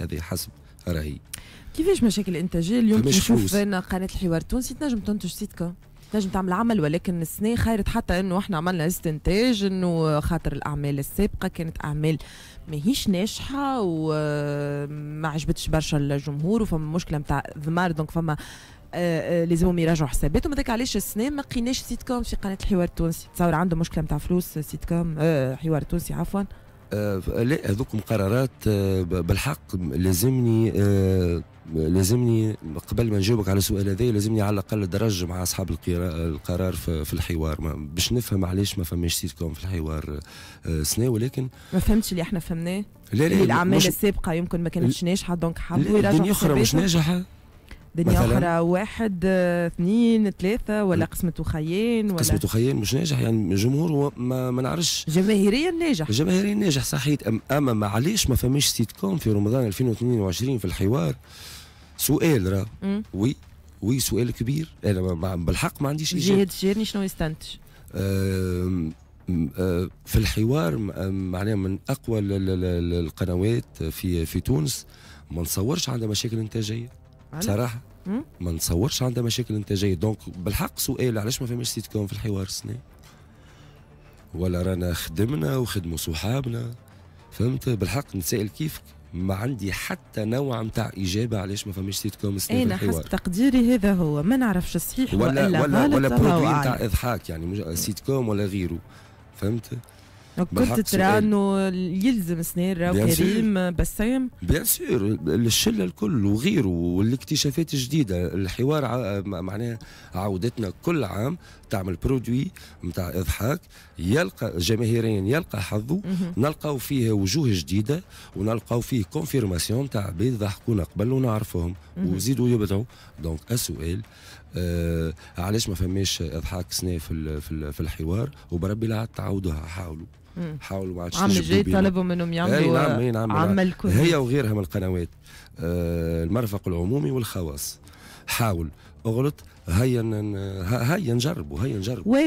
هذه حسب رايي كيفاش مشاكل الانتاجيه اليوم نشوف انا قناه الحوار التونسي تنجم تنتج سيتكم تنجم تعمل عمل ولكن السنه خيرت حتى انه احنا عملنا استنتاج انه خاطر الاعمال السابقه كانت اعمال ماهيش ناجحه وما عجبتش برشا الجمهور وفما مشكله نتاع ذمار دونك فما آه لازمهم يراجعوا حساباتهم هذاك علاش السنه ما لقيناش سيت كوم في قناه الحوار التونسي تصور عنده مشكله نتاع فلوس سيت كوم آه، حوار تونسي عفوا آه، لا هذوك قرارات آه، بالحق لازمني آه، لازمني قبل ما نجاوبك على السؤال هذا لازمني على الاقل درج مع اصحاب القرار في الحوار باش نفهم علاش ما فماش سيت كوم في الحوار سنه ولكن ما فهمتش اللي احنا فهمناه لا لا الاعمال السابقه يمكن ما كانتش ناجحه دونك حبوا يرجعوا الدنيا اخرى مش ناجحه دنيا اخرى واحد آه، اثنين ثلاثه ولا قسمه خيان ولا قسمه خيان مش ناجح يعني الجمهور ما, ما نعرفش جماهيريا ناجح جماهيريا ناجح صحيت اما معليش ما فماش سيت كوم في رمضان 2022 في الحوار سؤال راه وي وي سؤال كبير انا ما بالحق ما عنديش اجابه جهاد الشيرني شنو يستنتج؟ آه، في الحوار معناها من اقوى القنوات في في تونس ما نصورش عندها مشاكل انتاجيه بصراحه ما نتصورش عندها مشاكل انتاجيه دونك بالحق سؤال علاش ما فماش سيت كوم في الحوار السنه ولا رانا خدمنا وخدموا صحابنا فهمت بالحق نسال كيفك ما عندي حتى نوع نتاع اجابه علاش ما فماش سيت كوم الحوار انا حسب تقديري هذا هو ما نعرفش صحيح ولا ولا ولا, ولا برودوي نتاع اضحاك يعني سيت كوم ولا غيره فهمت كنت ترى انه يلزم راهو وكريم بسام بيان سور الشله الكل وغيره والاكتشافات الجديده الحوار معناها عودتنا كل عام تعمل برودوي نتاع اضحاك يلقى جماهيريا يلقى حظه نلقاو فيه وجوه جديده ونلقاو فيه كونفيرماسيون تاع عباد ضحكونا قبل ونعرفهم ويزيدوا يبدعوا دونك السؤال آه علاش ما فماش اضحاك سنه في في الحوار وبربي لا تعاودوها حاولوا حاولوا بعد عادش عم جاي طلبوا منهم يعملوا إيه، نعم،, إيه، نعم نعم عمل كل هي وغيرها من القنوات آه، المرفق العمومي والخواص حاول اغلط هيا هيا نجربوا هيا نجربوا